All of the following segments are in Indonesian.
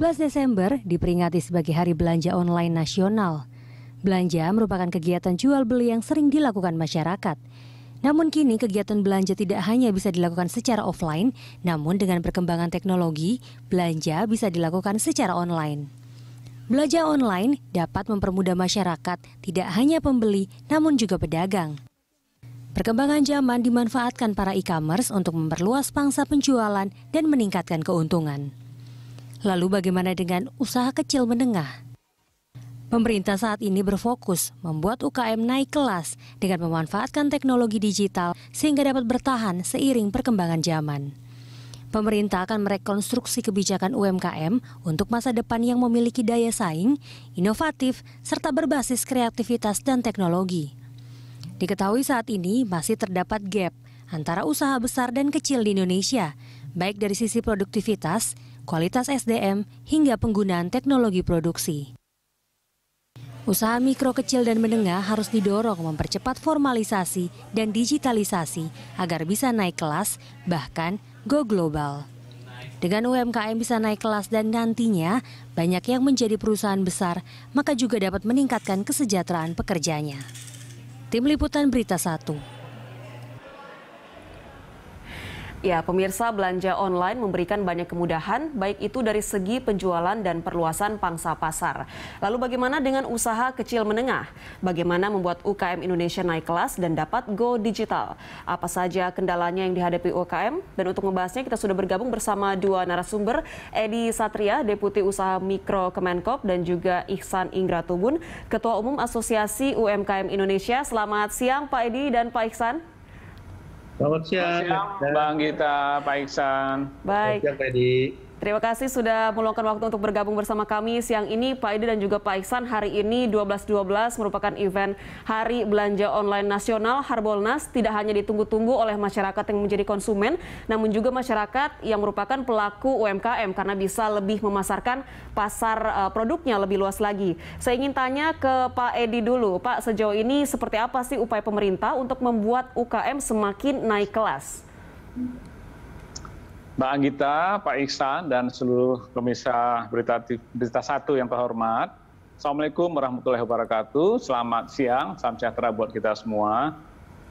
12 Desember diperingati sebagai Hari Belanja Online Nasional. Belanja merupakan kegiatan jual beli yang sering dilakukan masyarakat. Namun kini kegiatan belanja tidak hanya bisa dilakukan secara offline, namun dengan perkembangan teknologi, belanja bisa dilakukan secara online. Belanja online dapat mempermudah masyarakat, tidak hanya pembeli, namun juga pedagang. Perkembangan zaman dimanfaatkan para e-commerce untuk memperluas pangsa penjualan dan meningkatkan keuntungan. Lalu bagaimana dengan usaha kecil menengah? Pemerintah saat ini berfokus membuat UKM naik kelas dengan memanfaatkan teknologi digital sehingga dapat bertahan seiring perkembangan zaman. Pemerintah akan merekonstruksi kebijakan UMKM untuk masa depan yang memiliki daya saing, inovatif, serta berbasis kreativitas dan teknologi. Diketahui saat ini masih terdapat gap antara usaha besar dan kecil di Indonesia, baik dari sisi produktivitas, kualitas SDM, hingga penggunaan teknologi produksi. Usaha mikro kecil dan menengah harus didorong mempercepat formalisasi dan digitalisasi agar bisa naik kelas, bahkan go global. Dengan UMKM bisa naik kelas dan nantinya banyak yang menjadi perusahaan besar, maka juga dapat meningkatkan kesejahteraan pekerjanya. Tim Liputan Berita 1 Ya, pemirsa belanja online memberikan banyak kemudahan, baik itu dari segi penjualan dan perluasan pangsa pasar. Lalu bagaimana dengan usaha kecil menengah? Bagaimana membuat UKM Indonesia naik kelas dan dapat go digital? Apa saja kendalanya yang dihadapi UKM? Dan untuk membahasnya kita sudah bergabung bersama dua narasumber, Edi Satria, Deputi Usaha Mikro Kemenkop, dan juga Ihsan Ingratubun, Ketua Umum Asosiasi UMKM Indonesia. Selamat siang Pak Edi dan Pak Ihsan. Selamat siang, Selamat siang Bang Gita, Pak Iksan. Baik. Terima kasih sudah meluangkan waktu untuk bergabung bersama kami siang ini Pak Ide dan juga Pak Iksan. Hari ini 12.12 .12 merupakan event Hari Belanja Online Nasional Harbolnas tidak hanya ditunggu-tunggu oleh masyarakat yang menjadi konsumen, namun juga masyarakat yang merupakan pelaku UMKM karena bisa lebih memasarkan pasar eh, produknya lebih luas lagi. Saya ingin tanya ke Pak Edi dulu, Pak sejauh ini seperti apa sih upaya pemerintah untuk membuat UKM semakin naik kelas? Mbak Anggita, Pak Iksan, dan seluruh pemirsa Berita, Berita Satu yang terhormat. Assalamualaikum warahmatullahi wabarakatuh. Selamat siang, salam sejahtera buat kita semua.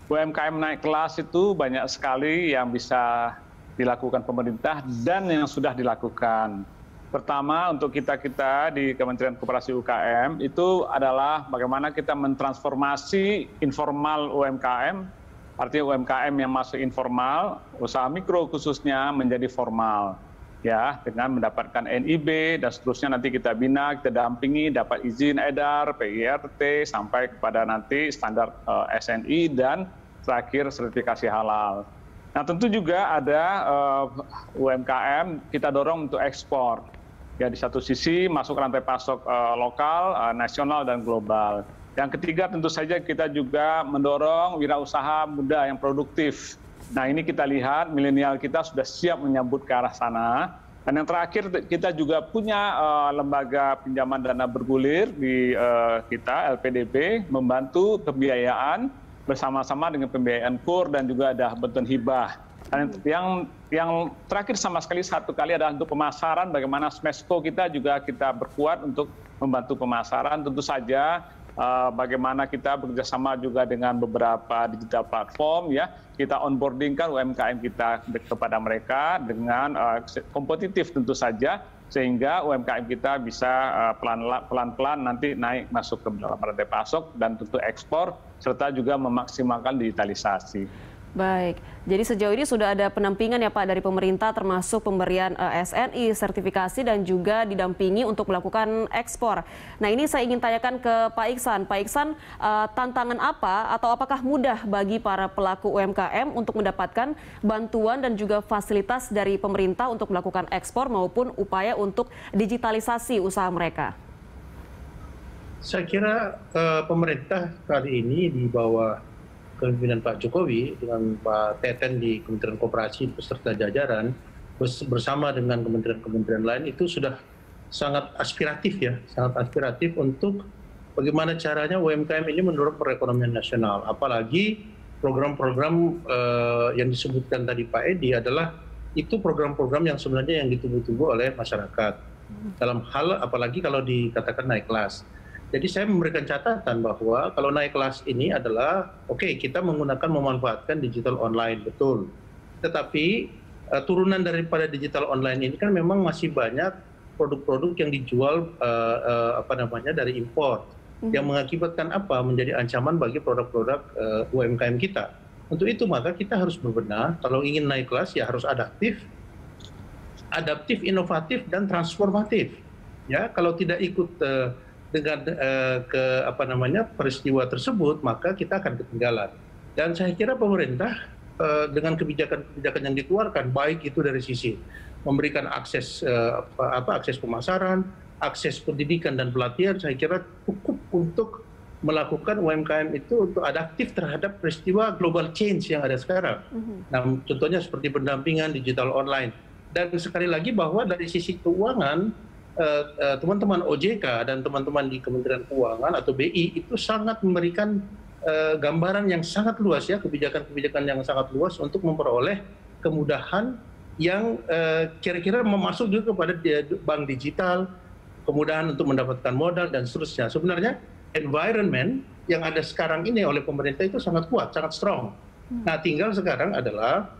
UMKM naik kelas itu banyak sekali yang bisa dilakukan pemerintah dan yang sudah dilakukan. Pertama untuk kita-kita di Kementerian Koperasi UKM itu adalah bagaimana kita mentransformasi informal UMKM artinya UMKM yang masuk informal, usaha mikro khususnya menjadi formal ya dengan mendapatkan NIB dan seterusnya nanti kita bina, kita dampingi, dapat izin edar, PIRT sampai kepada nanti standar eh, SNI dan terakhir sertifikasi halal. Nah tentu juga ada eh, UMKM kita dorong untuk ekspor. Ya di satu sisi masuk rantai pasok eh, lokal, nasional dan global. Yang ketiga tentu saja kita juga mendorong wirausaha muda yang produktif. Nah ini kita lihat milenial kita sudah siap menyambut ke arah sana. Dan yang terakhir kita juga punya uh, lembaga pinjaman dana bergulir di uh, kita LPDP membantu pembiayaan bersama-sama dengan pembiayaan kur dan juga ada bentuk hibah. Dan yang yang terakhir sama sekali satu kali adalah untuk pemasaran bagaimana Smesco kita juga kita berkuat untuk membantu pemasaran tentu saja Eh, bagaimana kita bekerjasama juga dengan beberapa digital platform ya kita onboardingkan UMKM kita kepada mereka dengan eh, kompetitif tentu saja sehingga UMKM kita bisa eh, pelan-pelan nanti naik masuk ke dalam rantai pasok dan tentu ekspor serta juga memaksimalkan digitalisasi. Baik, jadi sejauh ini sudah ada penampingan ya Pak dari pemerintah termasuk pemberian eh, SNI, sertifikasi dan juga didampingi untuk melakukan ekspor. Nah ini saya ingin tanyakan ke Pak Iksan. Pak Iksan, eh, tantangan apa atau apakah mudah bagi para pelaku UMKM untuk mendapatkan bantuan dan juga fasilitas dari pemerintah untuk melakukan ekspor maupun upaya untuk digitalisasi usaha mereka? Saya kira uh, pemerintah kali ini di bawah kepemimpinan Pak Jokowi dengan Pak Teten di Kementerian Koperasi beserta jajaran bersama dengan kementerian-kementerian lain itu sudah sangat aspiratif ya, sangat aspiratif untuk bagaimana caranya UMKM ini mendorong perekonomian nasional. Apalagi program-program eh, yang disebutkan tadi Pak Edi adalah itu program-program yang sebenarnya yang ditunggu-tunggu oleh masyarakat. Hmm. Dalam hal apalagi kalau dikatakan naik kelas jadi saya memberikan catatan bahwa kalau naik kelas ini adalah oke okay, kita menggunakan memanfaatkan digital online betul tetapi uh, turunan daripada digital online ini kan memang masih banyak produk-produk yang dijual uh, uh, apa namanya dari impor mm-hmm. yang mengakibatkan apa menjadi ancaman bagi produk-produk uh, UMKM kita. Untuk itu maka kita harus berbenah kalau ingin naik kelas ya harus adaptif, adaptif, inovatif dan transformatif. Ya, kalau tidak ikut uh, dengan eh, ke apa namanya peristiwa tersebut maka kita akan ketinggalan dan saya kira pemerintah eh, dengan kebijakan-kebijakan yang dikeluarkan baik itu dari sisi memberikan akses eh, apa akses pemasaran akses pendidikan dan pelatihan saya kira cukup untuk melakukan UMKM itu untuk adaptif terhadap peristiwa global change yang ada sekarang. Mhm. Nah, contohnya seperti pendampingan digital online. Dan sekali lagi bahwa dari sisi keuangan, Eh, eh, teman teman ojk dan teman teman di kementerian keuangan atau bi itu sangat memberikan eh, gambaran yang sangat luas ya kebijakan-kebijakan yang sangat luas untuk memperoleh kemudahan yang kira-kira memasuk juga kepada bank digital kemudahan untuk mendapatkan modal dan seterusnya sebenarnya environment yang ada sekarang ini oleh pemerintah itu sangat kuat sangat strong hmm. nah tinggal sekarang adalah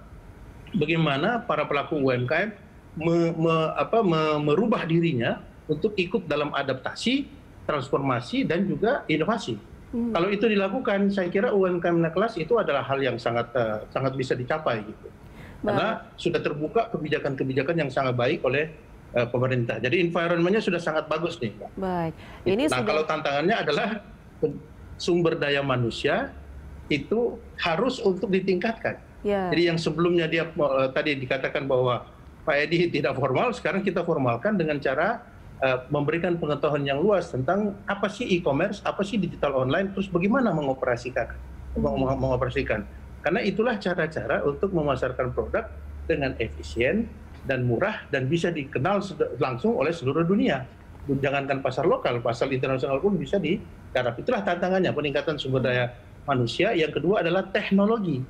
bagaimana para pelaku UMKM me, me, apa, me, merubah dirinya untuk ikut dalam adaptasi, transformasi, dan juga inovasi. Hmm. Kalau itu dilakukan, saya kira UMKM naik kelas itu adalah hal yang sangat uh, sangat bisa dicapai gitu. Karena sudah terbuka kebijakan-kebijakan yang sangat baik oleh uh, pemerintah. Jadi environmentnya sudah sangat bagus nih. Pak. Baik. Gitu. Ini nah sudah... kalau tantangannya adalah sumber daya manusia itu harus untuk ditingkatkan. Ya. Jadi yang sebelumnya dia uh, tadi dikatakan bahwa Pak Edi tidak formal, sekarang kita formalkan dengan cara eh, memberikan pengetahuan yang luas tentang apa sih e-commerce, apa sih digital online, terus bagaimana mengoperasikan, mm mengoperasikan. Karena itulah cara-cara untuk memasarkan produk dengan efisien dan murah dan bisa dikenal langsung oleh seluruh dunia. Jangankan pasar lokal, pasar internasional pun bisa digarap. Itulah tantangannya peningkatan sumber daya manusia. Yang kedua adalah teknologi.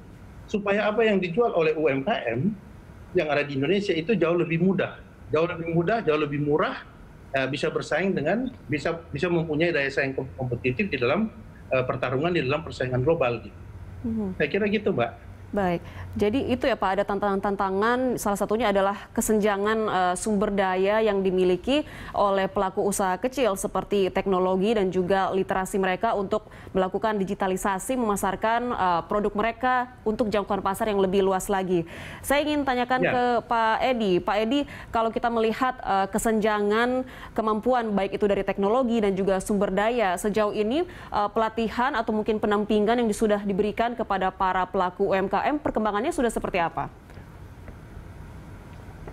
Supaya apa yang dijual oleh UMKM yang ada di Indonesia itu jauh lebih mudah, jauh lebih mudah, jauh lebih murah, eh, bisa bersaing dengan bisa bisa mempunyai daya saing kompetitif di dalam eh, pertarungan di dalam persaingan global. Gitu. Mm -hmm. Saya kira gitu, Mbak. Baik, jadi itu ya Pak ada tantangan-tantangan salah satunya adalah kesenjangan uh, sumber daya yang dimiliki oleh pelaku usaha kecil seperti teknologi dan juga literasi mereka untuk melakukan digitalisasi memasarkan uh, produk mereka untuk jangkauan pasar yang lebih luas lagi. Saya ingin tanyakan ya. ke Pak Edi, Pak Edi kalau kita melihat uh, kesenjangan kemampuan baik itu dari teknologi dan juga sumber daya sejauh ini uh, pelatihan atau mungkin penampingan yang sudah diberikan kepada para pelaku UMKM UMKM perkembangannya sudah seperti apa?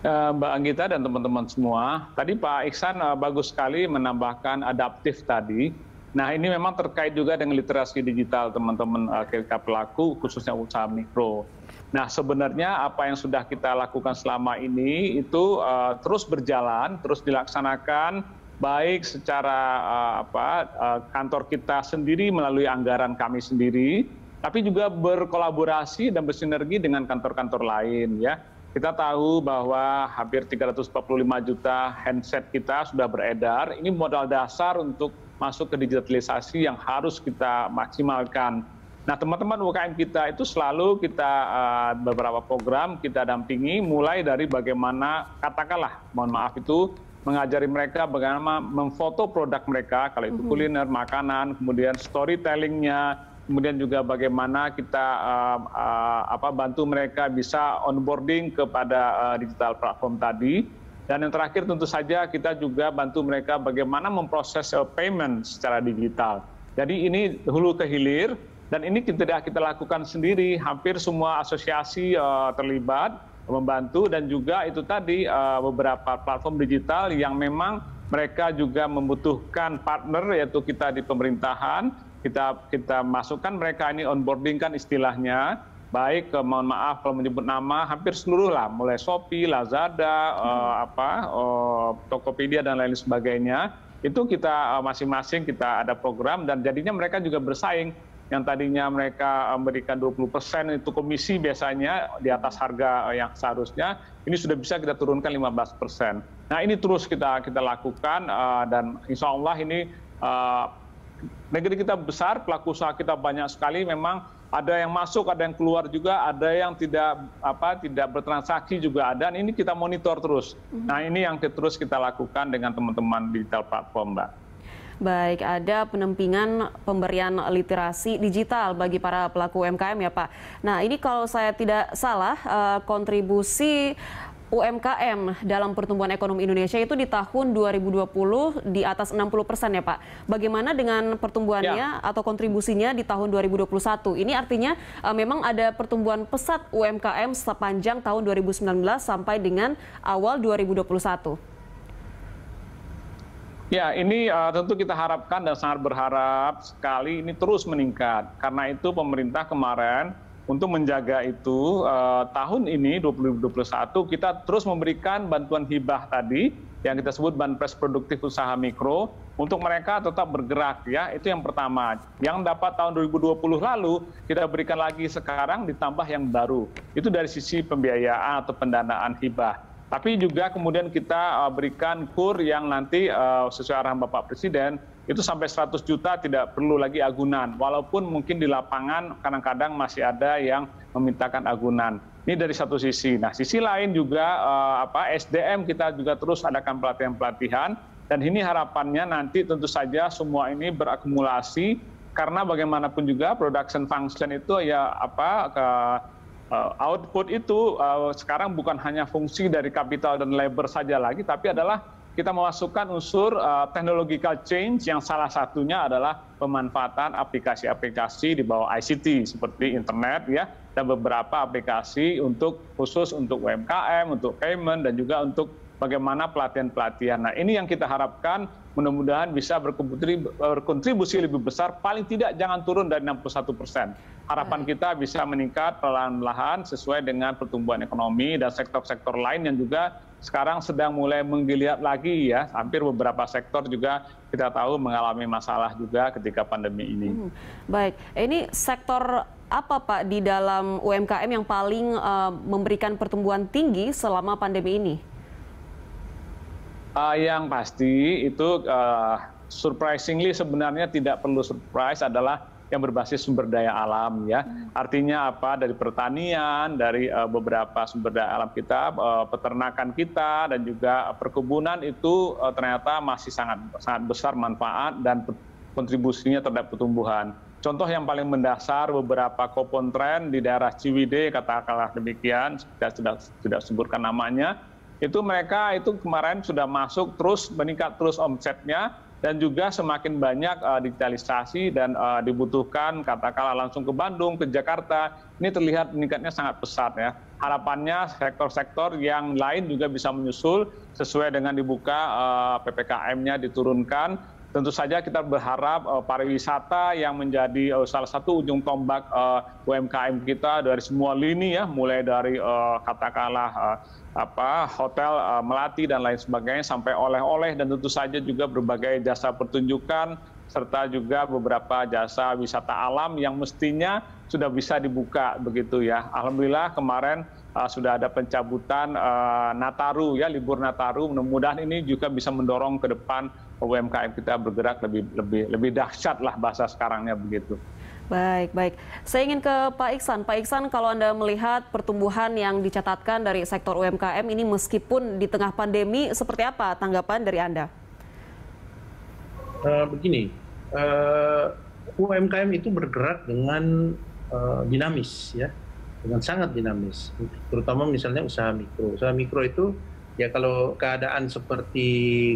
Eh, Mbak Anggita dan teman-teman semua, tadi Pak Iksan eh, bagus sekali menambahkan adaptif tadi. Nah ini memang terkait juga dengan literasi digital teman-teman eh, kita pelaku khususnya usaha mikro. Nah sebenarnya apa yang sudah kita lakukan selama ini itu uh, terus berjalan, terus dilaksanakan baik secara uh, apa uh, kantor kita sendiri melalui anggaran kami sendiri tapi juga berkolaborasi dan bersinergi dengan kantor-kantor lain ya. Kita tahu bahwa hampir 345 juta handset kita sudah beredar. Ini modal dasar untuk masuk ke digitalisasi yang harus kita maksimalkan. Nah, teman-teman UKM kita itu selalu kita eh, beberapa program kita dampingi mulai dari bagaimana katakanlah mohon maaf itu mengajari mereka bagaimana memfoto produk mereka kalau itu mm-hmm. kuliner, makanan, kemudian storytellingnya, kemudian juga bagaimana kita eh, eh, bantu mereka bisa onboarding kepada eh, digital platform tadi. Dan yang terakhir tentu saja kita juga bantu mereka bagaimana memproses payment secara digital. Jadi ini hulu ke hilir dan ini tidak kita lakukan sendiri. Hampir semua asosiasi terlibat membantu dan juga itu tadi beberapa platform digital yang memang mereka juga membutuhkan partner yaitu kita di pemerintahan kita kita masukkan mereka ini onboarding kan istilahnya baik ke eh, mohon maaf kalau menyebut nama hampir seluruh lah mulai Shopee, Lazada, eh, apa eh, Tokopedia dan lain sebagainya itu kita masing-masing kita ada program dan jadinya mereka juga bersaing yang tadinya mereka memberikan 20% itu komisi biasanya di atas harga yang seharusnya ini sudah bisa kita turunkan 15%. Nah, ini terus kita kita lakukan dan insya Allah ini negeri kita besar, pelaku usaha kita banyak sekali. Memang ada yang masuk, ada yang keluar juga, ada yang tidak apa tidak bertransaksi juga ada. ini kita monitor terus. Mhm. Nah ini yang terus kita lakukan dengan teman-teman digital platform, Mbak. Baik, ada penempingan pemberian literasi digital bagi para pelaku UMKM ya Pak. Nah ini kalau saya tidak salah eh, kontribusi UMKM dalam pertumbuhan ekonomi Indonesia itu di tahun 2020 di atas 60 persen ya Pak. Bagaimana dengan pertumbuhannya ya. atau kontribusinya di tahun 2021? Ini artinya uh, memang ada pertumbuhan pesat UMKM sepanjang tahun 2019 sampai dengan awal 2021. Ya, ini uh, tentu kita harapkan dan sangat berharap sekali ini terus meningkat. Karena itu pemerintah kemarin untuk menjaga itu eh, tahun ini 2021 kita terus memberikan bantuan hibah tadi yang kita sebut banpres produktif usaha mikro untuk mereka tetap bergerak ya itu yang pertama yang dapat tahun 2020 lalu kita berikan lagi sekarang ditambah yang baru itu dari sisi pembiayaan atau pendanaan hibah tapi juga kemudian kita eh, berikan kur yang nanti eh, sesuai arahan Bapak Presiden itu sampai 100 juta tidak perlu lagi agunan. Walaupun mungkin di lapangan kadang-kadang masih ada yang memintakan agunan. Ini dari satu sisi. Nah, sisi lain juga eh, apa SDM kita juga terus adakan pelatihan-pelatihan dan ini harapannya nanti tentu saja semua ini berakumulasi karena bagaimanapun juga production function itu ya apa ke, uh, output itu uh, sekarang bukan hanya fungsi dari kapital dan labor saja lagi, tapi adalah kita memasukkan unsur uh, technological change yang salah satunya adalah pemanfaatan aplikasi-aplikasi di bawah ICT seperti internet ya dan beberapa aplikasi untuk khusus untuk UMKM, untuk payment dan juga untuk bagaimana pelatihan-pelatihan. Nah, ini yang kita harapkan mudah-mudahan bisa berkontribusi, lebih besar, paling tidak jangan turun dari 61 persen. Harapan kita bisa meningkat perlahan-lahan sesuai dengan pertumbuhan ekonomi dan sektor-sektor lain yang juga sekarang sedang mulai menggeliat lagi ya. Hampir beberapa sektor juga kita tahu mengalami masalah juga ketika pandemi ini. Hmm, baik, ini sektor apa Pak di dalam UMKM yang paling uh, memberikan pertumbuhan tinggi selama pandemi ini? Uh, yang pasti itu uh, surprisingly sebenarnya tidak perlu surprise adalah yang berbasis sumber daya alam ya. Hmm. Artinya apa? Dari pertanian, dari e, beberapa sumber daya alam kita, e, peternakan kita dan juga perkebunan itu e, ternyata masih sangat sangat besar manfaat dan kontribusinya terhadap pertumbuhan. Contoh yang paling mendasar beberapa kopon tren di daerah Ciwide katakanlah demikian, sudah sudah sudah sebutkan namanya, itu mereka itu kemarin sudah masuk terus meningkat terus omsetnya dan juga semakin banyak eh, digitalisasi dan uh, dibutuhkan katakanlah langsung ke Bandung, ke Jakarta. Ini terlihat meningkatnya sangat pesat ya. Harapannya sektor-sektor yang lain juga bisa menyusul sesuai dengan dibuka eh, PPKM-nya diturunkan tentu saja kita berharap eh, pariwisata yang menjadi eh, salah satu ujung tombak eh, umkm kita dari semua lini ya, mulai dari katakanlah apa hotel melati dan lain sebagainya sampai oleh-oleh dan tentu saja juga berbagai jasa pertunjukan serta juga beberapa jasa wisata alam yang mestinya sudah bisa dibuka begitu ya. Alhamdulillah kemarin uh, sudah ada pencabutan uh, Nataru ya libur Nataru. Mudah-mudahan ini juga bisa mendorong ke depan UMKM kita bergerak lebih lebih lebih dahsyat lah bahasa sekarangnya begitu. Baik, baik. Saya ingin ke Pak Iksan. Pak Iksan, kalau Anda melihat pertumbuhan yang dicatatkan dari sektor UMKM ini meskipun di tengah pandemi, seperti apa tanggapan dari Anda? Uh, begini, uh, eh, UMKM itu bergerak dengan uh, dinamis, ya, dengan sangat dinamis. Terutama misalnya usaha mikro. Usaha mikro itu ya kalau keadaan seperti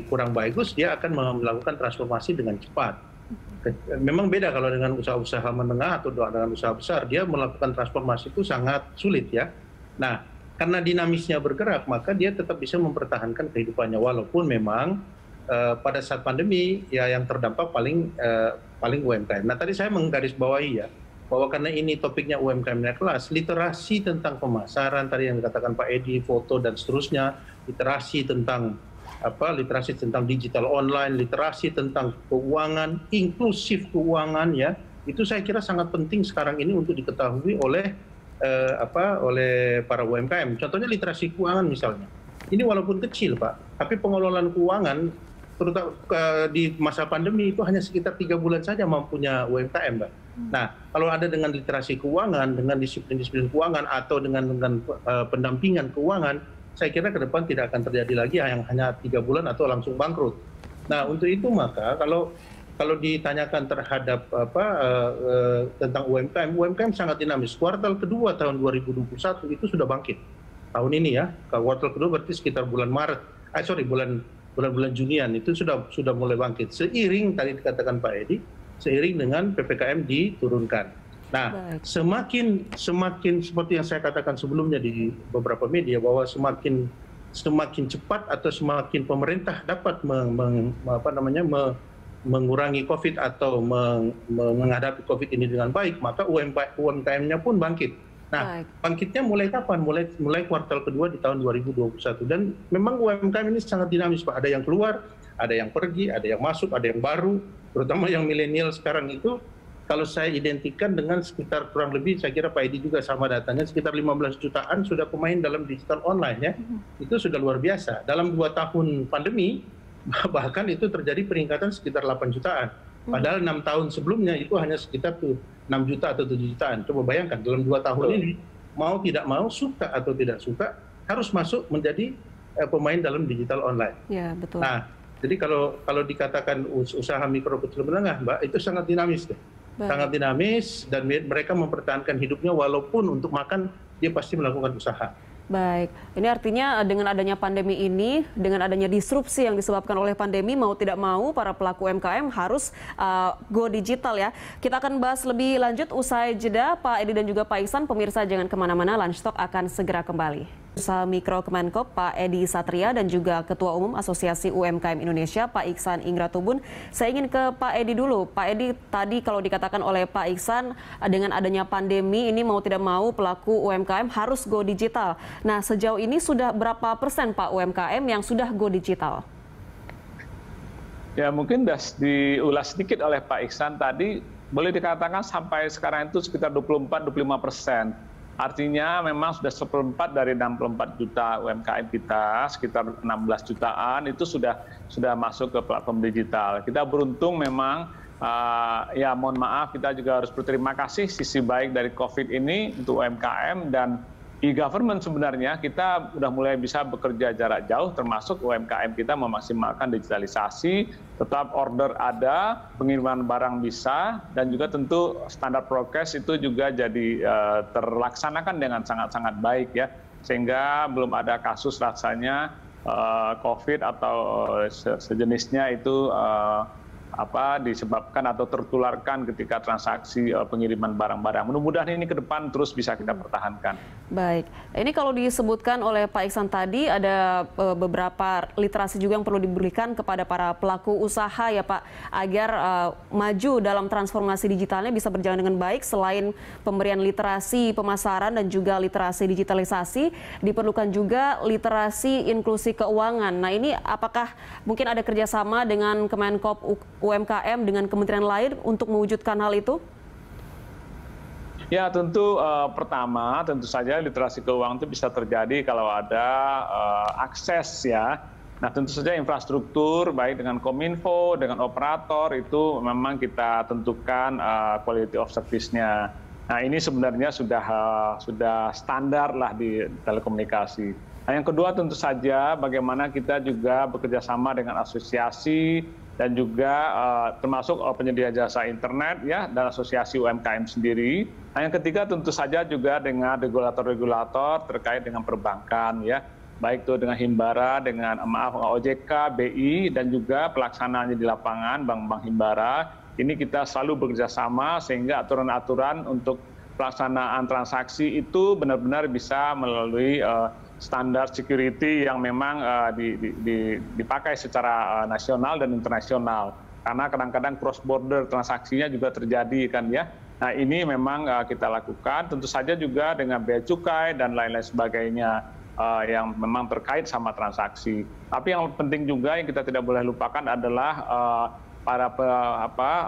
kurang bagus dia akan melakukan transformasi dengan cepat. Mm-hmm. Memang beda kalau dengan usaha-usaha menengah atau dengan usaha besar, dia melakukan transformasi itu sangat sulit ya. Nah, karena dinamisnya bergerak, maka dia tetap bisa mempertahankan kehidupannya walaupun memang eh, pada saat pandemi ya yang terdampak paling eh, paling UMKM. Nah, tadi saya menggarisbawahi ya bahwa karena ini topiknya UMKM naik kelas, literasi tentang pemasaran tadi yang dikatakan Pak Edi, foto dan seterusnya, literasi tentang apa literasi tentang digital online, literasi tentang keuangan, inklusif keuangan ya. Itu saya kira sangat penting sekarang ini untuk diketahui oleh eh, apa oleh para UMKM. Contohnya literasi keuangan misalnya. Ini walaupun kecil, Pak, tapi pengelolaan keuangan terutama eh, di masa pandemi itu hanya sekitar tiga bulan saja mampunya UMKM, Pak Hmm. nah kalau ada dengan literasi keuangan dengan disiplin disiplin keuangan atau dengan dengan eh, pendampingan keuangan saya kira ke depan tidak akan terjadi lagi yang hanya tiga bulan atau langsung bangkrut nah untuk itu maka kalau kalau ditanyakan terhadap apa uh, uh, tentang UMKM, UMKM sangat dinamis. Kuartal kedua tahun 2021 itu sudah bangkit tahun ini ya. Kuartal kedua berarti sekitar bulan Maret, eh sorry bulan bulan bulan Junian itu sudah sudah mulai bangkit. Seiring tadi dikatakan Pak Edi, seiring dengan ppkm diturunkan. Nah, semakin semakin seperti yang saya katakan sebelumnya di beberapa media bahwa semakin semakin cepat atau semakin pemerintah dapat meng, meng, apa namanya me, mengurangi COVID atau meng, menghadapi COVID ini dengan baik, maka UMKM-nya pun bangkit. Nah, bangkitnya mulai kapan? Mulai mulai kuartal kedua di tahun 2021 dan memang UMKM ini sangat dinamis, Pak. Ada yang keluar, ada yang pergi, ada yang masuk, ada yang baru, terutama yang milenial sekarang itu kalau saya identikan dengan sekitar kurang lebih saya kira Pak Edi juga sama datanya sekitar 15 jutaan sudah pemain dalam digital online ya mm-hmm. itu sudah luar biasa dalam dua tahun pandemi bahkan itu terjadi peningkatan sekitar 8 jutaan mm-hmm. padahal enam tahun sebelumnya itu hanya sekitar tuh 6 juta atau 7 jutaan coba bayangkan dalam dua tahun ini mau tidak mau suka atau tidak suka harus masuk menjadi eh, pemain dalam digital online. Ya, betul. Nah, jadi kalau kalau dikatakan usaha mikro kecil menengah, Mbak, itu sangat dinamis deh. Baik. Sangat dinamis dan mereka mempertahankan hidupnya walaupun untuk makan dia pasti melakukan usaha. Baik, ini artinya eh, dengan adanya pandemi ini, dengan adanya disrupsi yang disebabkan oleh pandemi, mau tidak mau para pelaku UMKM harus uh, go digital ya. Kita akan bahas lebih lanjut usai jeda, Pak Edi dan juga Pak Iksan. Pemirsa jangan kemana-mana, Lunchtalk akan segera kembali. Usaha Mikro Kemenkop Pak Edi Satria dan juga Ketua Umum Asosiasi UMKM Indonesia Pak Iksan Ingratubun. Saya ingin ke Pak Edi dulu. Pak Edi tadi kalau dikatakan oleh Pak Iksan dengan adanya pandemi ini mau tidak mau pelaku UMKM harus go digital. Nah sejauh ini sudah berapa persen Pak UMKM yang sudah go digital? Ya mungkin sudah diulas sedikit oleh Pak Iksan tadi boleh dikatakan sampai sekarang itu sekitar 24-25 persen Artinya memang sudah seperempat dari 64 juta UMKM kita, sekitar 16 jutaan itu sudah sudah masuk ke platform digital. Kita beruntung memang uh, ya mohon maaf kita juga harus berterima kasih sisi baik dari Covid ini untuk UMKM dan e government sebenarnya kita sudah mulai bisa bekerja jarak jauh termasuk umkm kita memaksimalkan digitalisasi tetap order ada pengiriman barang bisa dan juga tentu standar prokes itu juga jadi eh, terlaksanakan dengan sangat-sangat baik ya sehingga belum ada kasus rasanya eh, covid atau eh, sejenisnya itu uh, apa disebabkan atau tertularkan ketika transaksi eh, pengiriman barang-barang. Mudah-mudahan ini ke depan terus bisa kita hmm. pertahankan. Baik. Ini kalau disebutkan oleh Pak Iksan tadi ada eh, beberapa literasi juga yang perlu diberikan kepada para pelaku usaha ya Pak agar uh, maju dalam transformasi digitalnya bisa berjalan dengan baik selain pemberian literasi pemasaran dan juga literasi digitalisasi diperlukan juga literasi inklusi keuangan. Nah, ini apakah mungkin ada kerjasama dengan Kemenkop UMKM dengan kementerian lain untuk mewujudkan hal itu? Ya tentu uh, pertama tentu saja literasi keuangan itu bisa terjadi kalau ada uh, akses ya. Nah tentu saja infrastruktur baik dengan kominfo dengan operator itu memang kita tentukan uh, quality of service-nya. Nah ini sebenarnya sudah uh, sudah standar lah di telekomunikasi. Nah yang kedua tentu saja bagaimana kita juga bekerjasama dengan asosiasi dan juga eh, termasuk uh, penyedia jasa internet ya dan asosiasi UMKM sendiri. Nah, yang ketiga tentu saja juga dengan regulator-regulator terkait dengan perbankan ya, baik itu dengan Himbara, dengan eh, maaf OJK, BI dan juga pelaksanaannya di lapangan bank-bank Himbara. Ini kita selalu bekerjasama sehingga aturan-aturan untuk pelaksanaan transaksi itu benar-benar bisa melalui uh, standar security yang memang eh, dipakai secara eh, nasional dan internasional karena kadang-kadang cross border transaksinya juga terjadi kan ya. Nah ini memang eh, kita lakukan tentu saja juga dengan bea cukai dan lain-lain sebagainya yang memang terkait sama transaksi. Tapi yang penting juga yang kita tidak boleh lupakan adalah para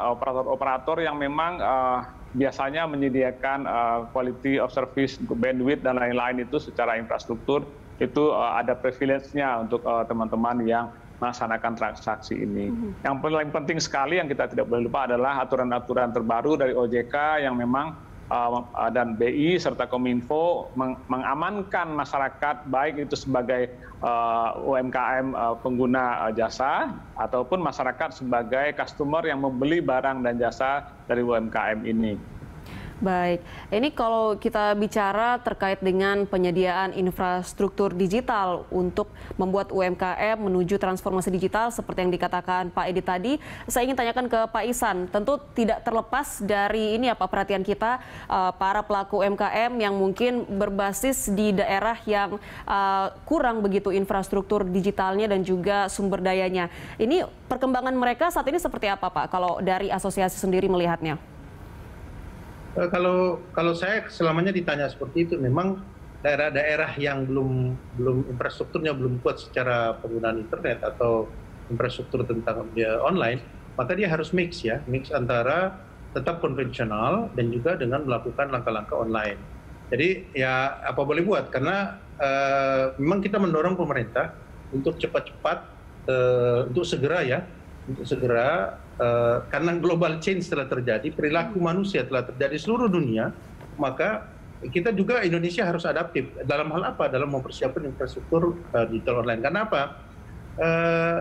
operator-operator yang memang uh, biasanya menyediakan eh, quality of service bandwidth dan lain-lain itu secara infrastruktur itu eh, ada privilege-nya untuk eh, teman-teman yang melaksanakan transaksi ini. Mm-hmm. Yang paling penting sekali yang kita tidak boleh lupa adalah aturan-aturan terbaru dari OJK yang memang dan BI serta Kominfo mengamankan masyarakat baik itu sebagai UMKM pengguna jasa ataupun masyarakat sebagai customer yang membeli barang dan jasa dari UMKM ini. Baik, ini kalau kita bicara terkait dengan penyediaan infrastruktur digital untuk membuat UMKM menuju transformasi digital seperti yang dikatakan Pak Edi tadi, saya ingin tanyakan ke Pak Isan, tentu tidak terlepas dari ini apa ya, perhatian kita eh, para pelaku UMKM yang mungkin berbasis di daerah yang eh, kurang begitu infrastruktur digitalnya dan juga sumber dayanya. Ini perkembangan mereka saat ini seperti apa Pak kalau dari asosiasi sendiri melihatnya? Eh, kalau kalau saya selamanya ditanya seperti itu memang daerah-daerah yang belum belum infrastrukturnya belum kuat secara penggunaan internet atau infrastruktur tentang dia online maka dia harus mix ya mix antara tetap konvensional dan juga dengan melakukan langkah-langkah online jadi ya apa boleh buat karena uh, memang kita mendorong pemerintah untuk cepat-cepat uh, untuk segera ya untuk segera Eh, karena global change telah terjadi perilaku hmm. manusia telah terjadi seluruh dunia maka kita juga Indonesia harus adaptif dalam hal apa dalam mempersiapkan infrastruktur uh, digital online karena apa uh,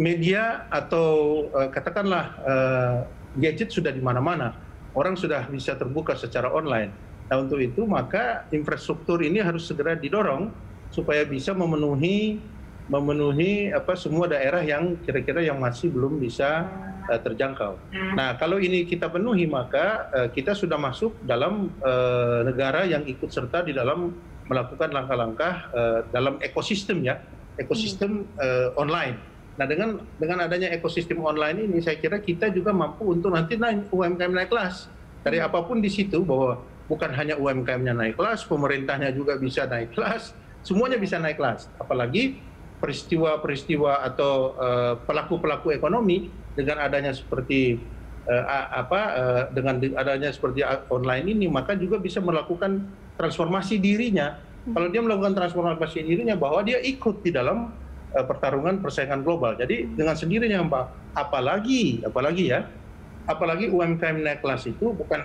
media atau uh, katakanlah uh, gadget sudah di mana-mana orang sudah bisa terbuka secara online nah untuk itu maka infrastruktur ini harus segera didorong supaya bisa memenuhi memenuhi apa semua daerah yang kira-kira yang masih belum bisa uh, terjangkau. Hmm. Nah, kalau ini kita penuhi maka uh, kita sudah masuk dalam uh, negara yang ikut serta di dalam melakukan langkah-langkah uh, dalam ekosistem ya, ekosistem uh, online. Nah, dengan dengan adanya ekosistem online ini saya kira kita juga mampu untuk nanti naik UMKM naik kelas. Dari hmm. apapun di situ bahwa bukan hanya UMKM-nya naik kelas, pemerintahnya juga bisa naik kelas, semuanya bisa naik kelas. Apalagi peristiwa-peristiwa atau eh, pelaku-pelaku ekonomi dengan adanya seperti eh, apa eh, dengan adanya seperti online ini maka juga bisa melakukan transformasi dirinya. Hmm. Kalau dia melakukan transformasi dirinya bahwa dia ikut di dalam pertarungan persaingan global. Jadi hmm. dengan sendirinya mbak apalagi apalagi ya apalagi UMKM naik kelas itu bukan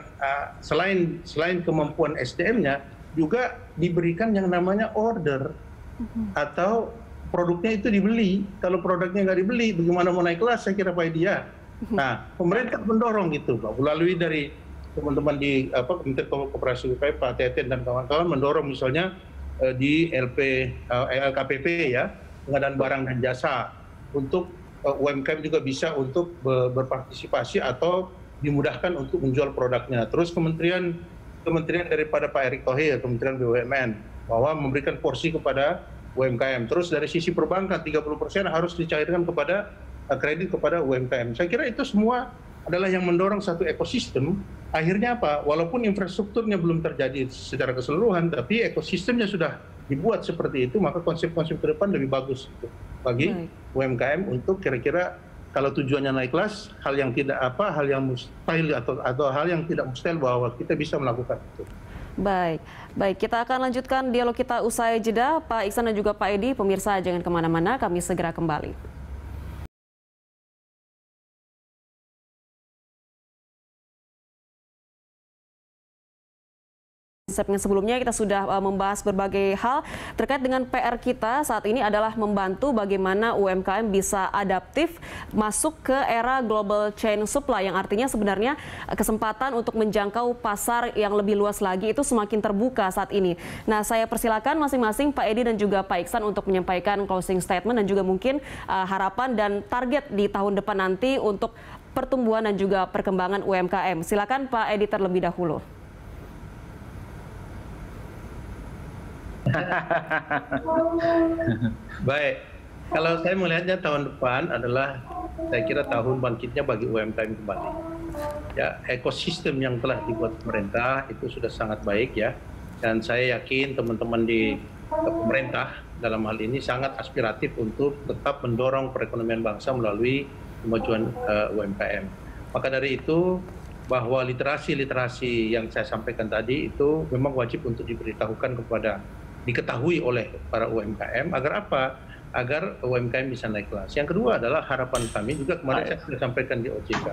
selain selain kemampuan SDM-nya juga diberikan yang namanya order hmm. atau produknya itu dibeli. Kalau produknya nggak dibeli, bagaimana mau naik kelas? Saya kira pak dia. Nah, pemerintah mendorong itu Pak. Melalui dari teman-teman di apa Kementerian Koperasi UKM, Pak Teten dan kawan-kawan mendorong misalnya eh, di LP LKPP eh, eh, ya, pengadaan barang dan jasa untuk eh, UMKM juga bisa untuk berpartisipasi atau dimudahkan untuk menjual produknya. Terus kementerian kementerian daripada Pak Erick Thohir, Kementerian BUMN bahwa memberikan porsi kepada umkm terus dari sisi perbankan 30 persen harus dicairkan kepada eh, kredit kepada umkm saya kira itu semua adalah yang mendorong satu ekosistem akhirnya apa walaupun infrastrukturnya belum terjadi secara keseluruhan tapi ekosistemnya sudah dibuat seperti itu maka konsep-konsep ke depan lebih bagus gitu, bagi Baik. UMKM untuk kira-kira kalau tujuannya naik kelas hal yang tidak apa hal yang mustahil atau atau hal yang tidak mustahil bahwa kita bisa melakukan itu. Baik, baik. Kita akan lanjutkan dialog kita usai jeda. Pak Iksan dan juga Pak Edi, pemirsa jangan kemana-mana, kami segera kembali. segmen sebelumnya kita sudah uh, membahas berbagai hal terkait dengan PR kita saat ini adalah membantu bagaimana UMKM bisa adaptif masuk ke era global chain supply yang artinya sebenarnya eh, kesempatan untuk menjangkau pasar yang lebih luas lagi itu semakin terbuka saat ini. Nah, saya persilakan masing-masing Pak Edi dan juga Pak Iksan untuk menyampaikan closing statement dan juga mungkin uh, harapan dan target di tahun depan nanti untuk pertumbuhan dan juga perkembangan UMKM. Silakan Pak Edi terlebih dahulu. Baik, kalau saya melihatnya tahun depan adalah saya kira tahun bangkitnya bagi UMKM kembali. Ya, ekosistem yang telah dibuat pemerintah itu sudah sangat baik ya. Dan saya yakin teman-teman di pemerintah dalam hal ini sangat aspiratif untuk tetap mendorong perekonomian bangsa melalui kemajuan uh, eh, UMKM. Maka dari itu bahwa literasi-literasi yang saya sampaikan tadi itu memang wajib untuk diberitahukan kepada diketahui oleh para UMKM agar apa? Agar UMKM bisa naik kelas. Yang kedua adalah harapan kami juga kemarin saya sudah sampaikan di OJK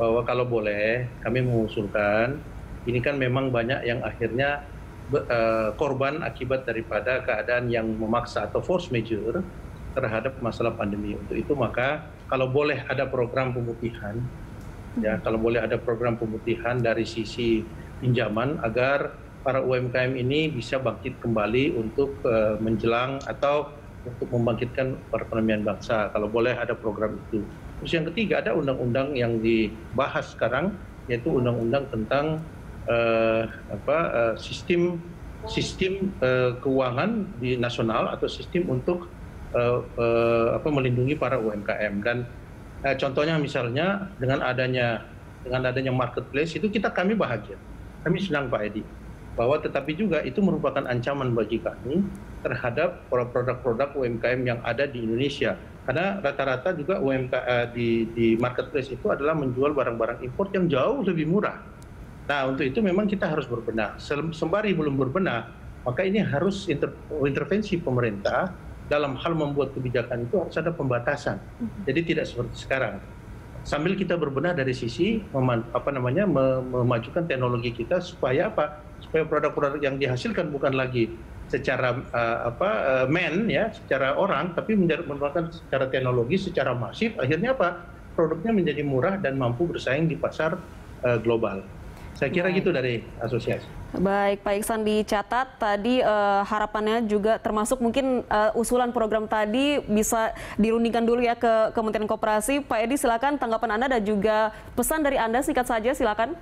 bahwa kalau boleh kami mengusulkan ini kan memang banyak yang akhirnya eh, korban akibat daripada keadaan yang memaksa atau force major terhadap masalah pandemi. Untuk itu maka kalau boleh ada program pemutihan ya hmm. kalau boleh ada program pemutihan dari sisi pinjaman agar para umkm ini bisa bangkit kembali untuk eh, menjelang atau untuk membangkitkan perekonomian bangsa kalau boleh ada program itu. Terus yang ketiga ada undang-undang yang dibahas sekarang yaitu undang-undang tentang eh, apa eh, sistem sistem eh, keuangan di nasional atau sistem untuk eh, eh, apa melindungi para UMKM dan eh, contohnya misalnya dengan adanya dengan adanya marketplace itu kita kami bahagia. Kami senang Pak Edi bahwa tetapi juga itu merupakan ancaman bagi kami terhadap produk-produk UMKM yang ada di Indonesia. Karena rata-rata juga UMKM eh, di, di marketplace itu adalah menjual barang-barang impor yang jauh lebih murah. Nah, untuk itu memang kita harus berbenah. Sembari belum berbenah, maka ini harus inter, intervensi pemerintah dalam hal membuat kebijakan itu harus ada pembatasan. Mm-hmm. Jadi tidak seperti sekarang sambil kita berbenah dari sisi apa namanya memajukan teknologi kita supaya apa supaya produk-produk yang dihasilkan bukan lagi secara eh, apa eh, man ya secara orang tapi merupakan secara teknologi secara masif akhirnya apa produknya menjadi murah dan mampu bersaing di pasar eh, global. Saya kira gitu Baik. gitu dari asosiasi. Baik, Pak Iksan dicatat tadi uh, harapannya juga termasuk mungkin uh, usulan program tadi bisa dirundingkan dulu ya ke Kementerian Koperasi. Pak Edi silakan tanggapan Anda dan juga pesan dari Anda singkat saja silakan.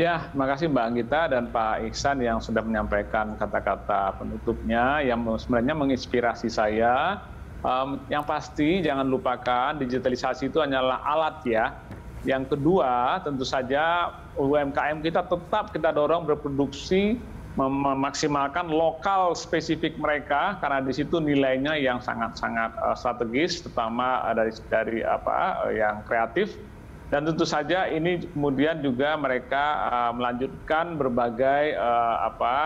Ya, terima kasih Mbak Anggita dan Pak Iksan yang sudah menyampaikan kata-kata penutupnya yang sebenarnya menginspirasi saya. Um, yang pasti jangan lupakan digitalisasi itu hanyalah alat ya, yang kedua tentu saja umkm kita tetap kita dorong berproduksi memaksimalkan lokal spesifik mereka karena di situ nilainya yang sangat-sangat eh, strategis terutama eh, dari dari apa eh, yang kreatif dan tentu saja ini kemudian juga mereka melanjutkan berbagai apa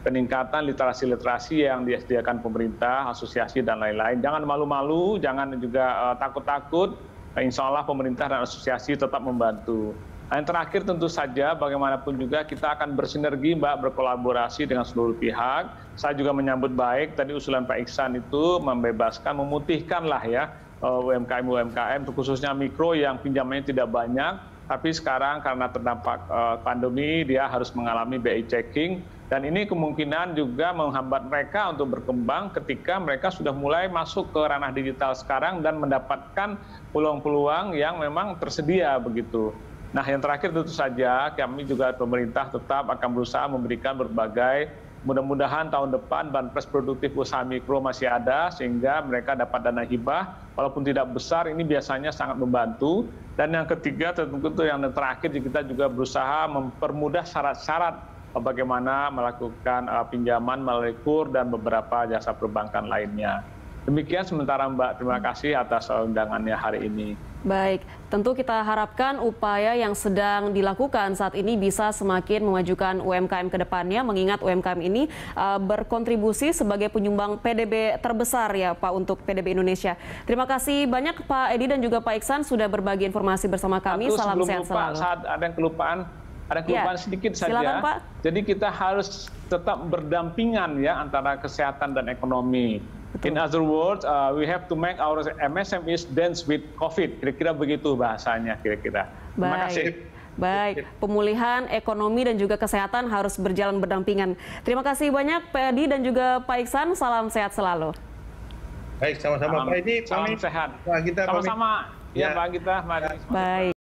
peningkatan literasi-literasi yang disediakan pemerintah, asosiasi dan lain-lain. Jangan malu-malu, jangan juga takut -takut Eh, insya Allah pemerintah dan asosiasi tetap membantu. Nah, yang terakhir tentu saja bagaimanapun juga kita akan bersinergi Mbak berkolaborasi dengan seluruh pihak. Saya juga menyambut baik tadi usulan Pak Iksan itu membebaskan memutihkanlah ya eh, UMKM UMKM khususnya mikro yang pinjamannya tidak banyak tapi sekarang karena terdampak eh, pandemi dia harus mengalami BI checking dan ini kemungkinan juga menghambat mereka untuk berkembang ketika mereka sudah mulai masuk ke ranah digital sekarang dan mendapatkan peluang-peluang yang memang tersedia begitu. Nah, yang terakhir tentu saja kami juga pemerintah tetap akan berusaha memberikan berbagai mudah-mudahan tahun depan banpres produktif usaha mikro masih ada sehingga mereka dapat dana hibah walaupun tidak besar ini biasanya sangat membantu dan yang ketiga tentu yang terakhir kita juga berusaha mempermudah syarat-syarat bagaimana melakukan eh, pinjaman melalui KUR dan beberapa jasa perbankan lainnya. Demikian sementara Mbak, terima kasih atas undangannya hari ini. Baik, tentu kita harapkan upaya yang sedang dilakukan saat ini bisa semakin memajukan UMKM ke depannya mengingat UMKM ini uh, berkontribusi sebagai penyumbang PDB terbesar ya Pak untuk PDB Indonesia. Terima kasih banyak Pak Edi dan juga Pak Iksan sudah berbagi informasi bersama kami. Satu, Salam sehat selalu. Saat ada yang kelupaan, ada kelupaan ya. sedikit saja. Silakan, Pak. Jadi kita harus tetap berdampingan ya antara kesehatan dan ekonomi. Betul. In other words, uh, we have to make our MSMEs dance with COVID. Kira-kira begitu bahasanya, kira-kira. Terima kasih. Baik, pemulihan ekonomi dan juga kesehatan harus berjalan berdampingan. Terima kasih banyak Pak Edi dan juga Pak Iksan. Salam sehat selalu. Baik, sama-sama Pak Edi. Salam sehat. Pak sama-sama. Ya, ya, Pak Gita. Baik.